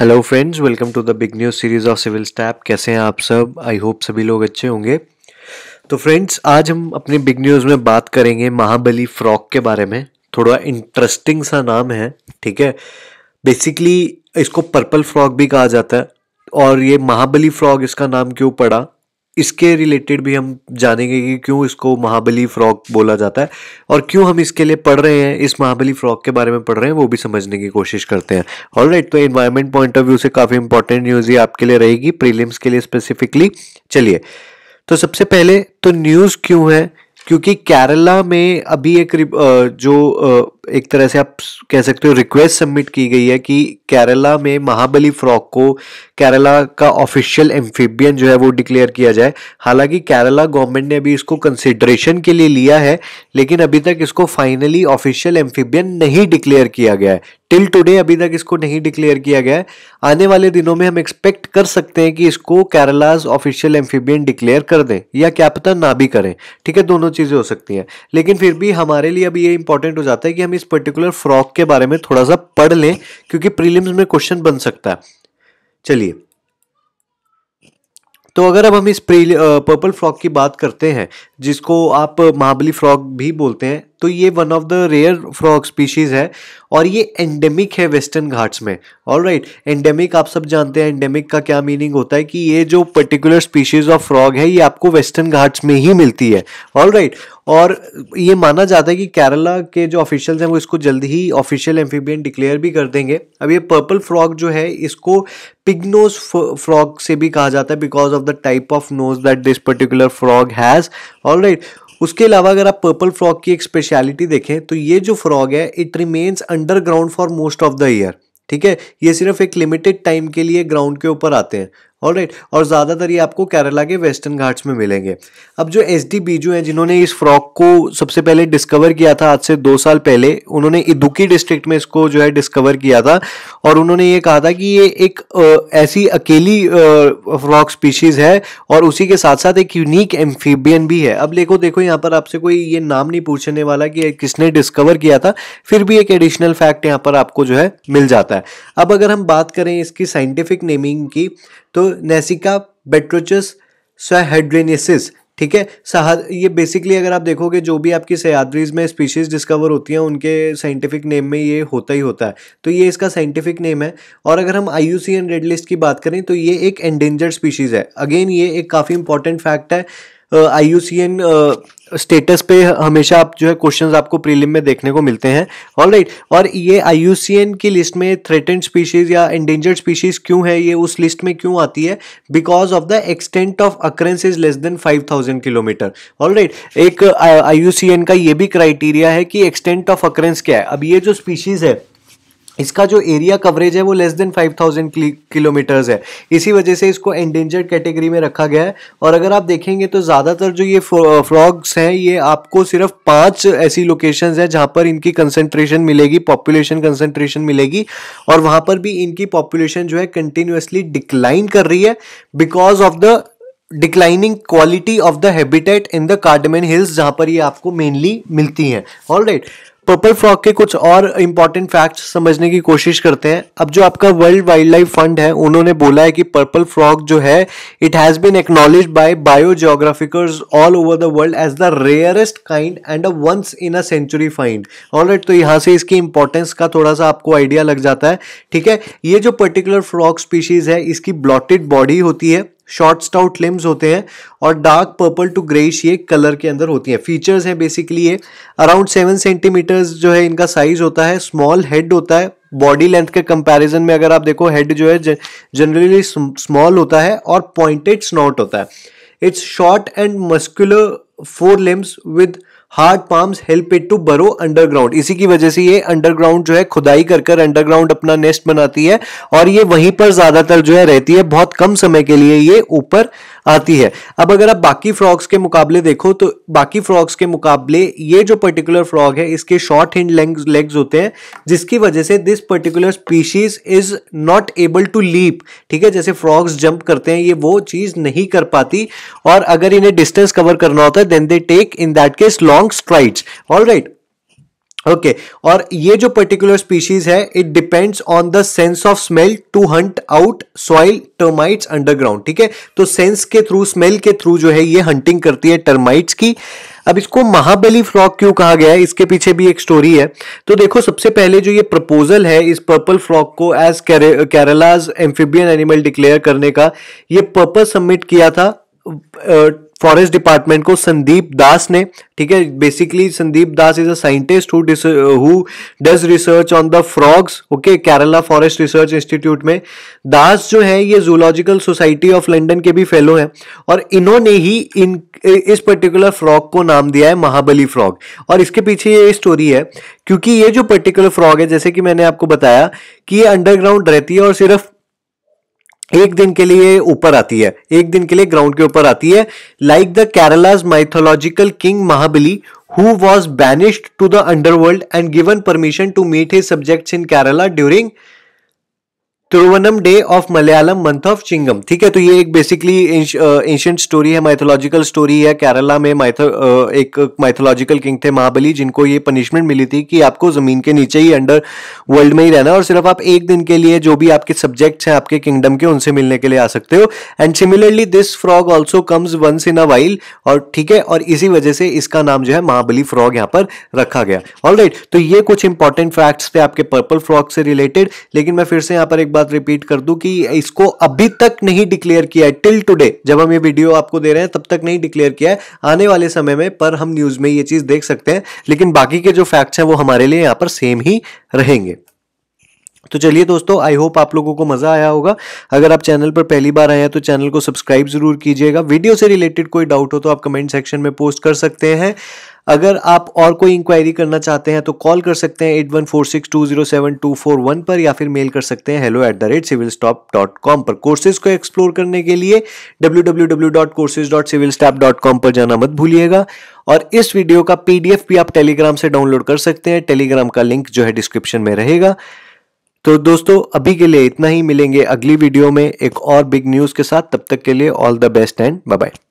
Hello friends welcome to the big news series of civil step कैसे हैं आप सब आई होप सभी लोग अच्छे होंगे तो फ्रेंड्स आज हम अपने बिग न्यूज़ में बात करेंगे महाबली फ्रॉक के बारे में थोड़ा इंटरेस्टिंग सा नाम है ठीक है बेसिकली इसको पर्पल फ्रॉक भी कहा जाता है और ये महाबली फ्रॉक इसका नाम क्यों पड़ा इसके रिलेटेड भी हम जानेंगे कि क्यों इसको महाबली फ्रॉक बोला जाता है और क्यों हम इसके लिए पढ़ रहे हैं इस महाबली फ्रॉक के बारे में पढ़ रहे हैं वो भी समझने की कोशिश करते हैं ऑल right, तो एनवायरमेंट पॉइंट ऑफ व्यू से काफ़ी इंपॉर्टेंट न्यूज़ ये आपके लिए रहेगी प्रीलिम्स के लिए स्पेसिफिकली चलिए तो सबसे पहले तो न्यूज़ क्यों है क्योंकि केरला में अभी एक जो एक तरह से आप कह सकते हो रिक्वेस्ट सबमिट की गई है कि केरला में महाबली फ्रॉक को केरला का ऑफिशियल एम्फीबियन जो है वो डिक्लेयर किया जाए हालांकि केरला गवर्नमेंट ने अभी इसको कंसिडरेशन के लिए लिया है लेकिन अभी तक इसको फाइनली ऑफिशियल एम्फीबियन नहीं डिक्लेयर किया गया है टिल टुडे अभी तक इसको नहीं डिक्लेयर किया गया है आने वाले दिनों में हम एक्सपेक्ट कर सकते हैं कि इसको केरलाज ऑफिशियल एम्फीबियन डिक्लेयर कर दें या क्या पता ना भी करें ठीक है दोनों चीज़ें हो सकती हैं लेकिन फिर भी हमारे लिए अभी ये इंपॉर्टेंट हो जाता है कि हम हम इस पर्टिकुलर फ्रॉक के बारे में थोड़ा सा पढ़ लें क्योंकि प्रीलिम्स में क्वेश्चन बन सकता है चलिए तो अगर अब हम इस पर्पल फ्रॉक की बात करते हैं जिसको आप महाबली फ्रॉग भी बोलते हैं तो ये one of the rare frog species है और ये एंडेमिक है वेस्टर्न घाट्स में ऑल राइट एंडेमिक आप सब जानते हैं एंडेमिक का क्या मीनिंग होता है कि ये जो पर्टिकुलर स्पीशीज ऑफ फ्रॉग है ये आपको वेस्टर्न घाट्स में ही मिलती है ऑल राइट और ये माना जाता है कि केरला के जो ऑफिशियल्स हैं वो इसको जल्द ही ऑफिशियल एम्फीबियन डिक्लेयर भी कर देंगे अब ये पर्पल फ्रॉग जो है इसको पिगनोज फ्रॉग से भी कहा जाता है because of the type of nose that this particular frog has all right उसके अलावा अगर आप पर्पल फ्रॉग की एक स्पेशलिटी देखें तो ये जो फ्रॉग है it remains underground for most of the year ठीक है ये सिर्फ एक लिमिटेड टाइम के लिए ग्राउंड के ऊपर आते हैं ऑल राइट और ज़्यादातर ये आपको केरला के वेस्टर्न घाट्स में मिलेंगे अब जो एस डी बीजू हैं जिन्होंने इस फ्रॉक को सबसे पहले डिस्कवर किया था आज से दो साल पहले उन्होंने इदुकी डिस्ट्रिक्ट में इसको जो है डिस्कवर किया था और उन्होंने ये कहा था कि ये एक ऐसी अकेली फ्रॉक स्पीशीज़ है और उसी के साथ साथ एक यूनिक एम्फीबियन भी है अब देखो देखो यहाँ पर आपसे कोई ये नाम नहीं पूछने वाला कि किसने डिस्कवर किया था फिर भी एक एडिशनल फैक्ट यहाँ पर आपको जो है मिल जाता है अब अगर हम बात करें इसकी साइंटिफिक नेमिंग की तो नेसिका बेट्रोचस सहेड्रेनिसिस ठीक है सहा ये बेसिकली अगर आप देखोगे जो भी आपकी सयाद्रीज में स्पीशीज डिस्कवर होती हैं उनके साइंटिफिक नेम में ये होता ही होता है तो ये इसका साइंटिफिक नेम है और अगर हम आई यू रेड लिस्ट की बात करें तो ये एक एंडेंजर्ड स्पीशीज़ है अगेन ये एक काफ़ी इंपॉर्टेंट फैक्ट है आई यू स्टेटस पे हमेशा आप जो है क्वेश्चंस आपको प्रीलिम में देखने को मिलते हैं ऑल राइट right. और ये आई की लिस्ट में थ्रेटेंड स्पीशीज या इंडेंजर्ड स्पीशीज क्यों है ये उस लिस्ट में क्यों आती है because of the extent of occurrence is less than 5000 kilometre all right एक आई का ये भी क्राइटेरिया है कि एक्सटेंट ऑफ अक्रेंस क्या है अब ये जो स्पीशीज है इसका जो एरिया कवरेज है वो लेस देन 5000 किलोमीटर्स है इसी वजह से इसको एंडेंजर्ड कैटेगरी में रखा गया है और अगर आप देखेंगे तो ज़्यादातर जो ये फ्रॉग्स हैं ये आपको सिर्फ पांच ऐसी लोकेशंस हैं जहाँ पर इनकी कंसंट्रेशन मिलेगी पॉपुलेशन कंसंट्रेशन मिलेगी और वहाँ पर भी इनकी पॉपुलेशन जो है कंटिन्यूसली डिक्लाइन कर रही है because of the declining quality of the habitat in the Cardamom Hills जहाँ पर ये आपको मेनली मिलती हैं all right right. Purple frog के कुछ और इंपॉर्टेंट फैक्ट्स समझने की कोशिश करते हैं अब जो आपका वर्ल्ड वाइल्ड लाइफ फंड है उन्होंने बोला है कि पर्पल फ्रॉक जो है it has been acknowledge by biogeographers all over the world as the rarest kind and a once in a century find all तो यहाँ से इसकी इंपॉर्टेंस का थोड़ा सा आपको आइडिया लग जाता है ठीक है ये जो पर्टिकुलर फ्रॉक स्पीशीज़ है इसकी ब्लॉटेड बॉडी होती है शॉर्ट स्टाउट लिम्स होते हैं और डार्क पर्पल टू ग्रेश ये कलर के अंदर होती हैं फीचर्स हैं बेसिकली ये अराउंड सेवन सेंटीमीटर्स जो है इनका साइज होता है स्मॉल हेड होता है बॉडी लेंथ के कंपैरिजन में अगर आप देखो हेड जो है जनरली स्मॉल होता है और पॉइंटेड स्नॉट होता है it's short and muscular four limbs with hard palm help it to burrow underground इसी की वजह से ये अंडरग्राउंड जो है खुदाई कर कर अंडरग्राउंड अपना नेस्ट बनाती है और ये वहीं पर ज्यादातर जो है रहती है बहुत कम समय के लिए ये ऊपर आती है अब अगर आप बाकी फ्रॉग्स के मुकाबले देखो तो बाकी फ्रॉग्स के मुकाबले ये जो पर्टिकुलर फ्रॉग है इसके शॉर्ट हिंड लेग्स होते हैं जिसकी वजह से this particular species is not able to leap ठीक है जैसे फ्रॉग्स जंप करते हैं ये वो चीज नहीं कर पाती और अगर इन्हें डिस्टेंस कवर करना होता है then they take in that case long strides all right okay okay. और ये जो पर्टिकुलर स्पीशीज है it depends on the sense of smell to hunt out soil termites underground ठीक है तो सेंस के थ्रू स्मेल के थ्रू जो है ये हंटिंग करती है टर्माइट्स की अब इसको महाबली फ्रॉग क्यों कहा गया है इसके पीछे भी एक स्टोरी है तो देखो सबसे पहले जो ये प्रपोजल है इस पर्पल फ्रॉग को as Kerala's amphibian animal declare करने का ये पर्पज सबमिट किया था फॉरेस्ट डिपार्टमेंट को संदीप दास ने ठीक है basically Sandeep Das is a scientist who does research on the frogs okay Kerala forest research institute में दास जो है ये जूलॉजिकल सोसाइटी ऑफ लंडन के भी फेलो हैं और इन्होंने ही इन इस पर्टिकुलर फ्रॉग को नाम दिया है महाबली फ्रॉग और इसके पीछे ये स्टोरी है क्योंकि ये जो पर्टिकुलर फ्रॉग है जैसे कि मैंने आपको बताया कि ये अंडरग्राउंड रहती है और सिर्फ एक दिन के लिए ऊपर आती है एक दिन के लिए ग्राउंड के ऊपर आती है like the Kerala's mythological king Mahabali who was banished to the underworld and given permission to meet his subjects in Kerala during Thiruvonam day of Malayalam month of Chingam ठीक है तो ये एक बेसिकली एंशियंट स्टोरी है माइथोलॉजिकल स्टोरी है केरला में माइथो uh, एक माइथोलॉजिकल किंग थे महाबली जिनको ये पनिशमेंट मिली थी कि आपको जमीन के नीचे ही अंडर वर्ल्ड में ही रहना और सिर्फ आप एक दिन के लिए जो भी आपके सब्जेक्ट्स हैं आपके किंगडम के उनसे मिलने के लिए आ सकते हो and similarly this frog also comes once in a while और ठीक है और इसी वजह से इसका नाम जो है महाबली फ्रॉग यहाँ पर रखा गया ऑल तो ये कुछ इंपॉर्टेंट फैक्ट्स थे आपके पर्पल फ्रॉग से रिलेटेड लेकिन मैं फिर से यहाँ पर एक बार बात रिपीट कर दूं कि इसको अभी तक नहीं डिक्लेयर किया है टिल टुडे जब हम ये वीडियो आपको दे रहे हैं तब तक नहीं डिक्लेयर किया है आने वाले समय में पर हम न्यूज में ये चीज देख सकते हैं लेकिन बाकी के जो फैक्ट्स हैं वो हमारे लिए यहाँ पर सेम ही रहेंगे तो चलिए दोस्तों आई होप आप लोगों को मज़ा आया होगा अगर आप चैनल पर पहली बार आए हैं तो चैनल को सब्सक्राइब ज़रूर कीजिएगा वीडियो से रिलेटेड कोई डाउट हो तो आप कमेंट सेक्शन में पोस्ट कर सकते हैं अगर आप और कोई इंक्वायरी करना चाहते हैं तो कॉल कर सकते हैं at one four six two zero seven two four one पर या फिर मेल कर सकते हैं hello at the rate civil stop dot com पर कोर्सेज को एक्सप्लोर करने के लिए W W W dot courses dot civil stop dot com पर जाना मत भूलिएगा और इस वीडियो का पीडीएफ भी आप टेलीग्राम से डाउनलोड कर सकते हैं टेलीग्राम का लिंक जो है डिस्क्रिप्शन में रहेगा तो दोस्तों अभी के लिए इतना ही मिलेंगे अगली वीडियो में एक और बिग न्यूज़ के साथ तब तक के लिए all the best and bye bye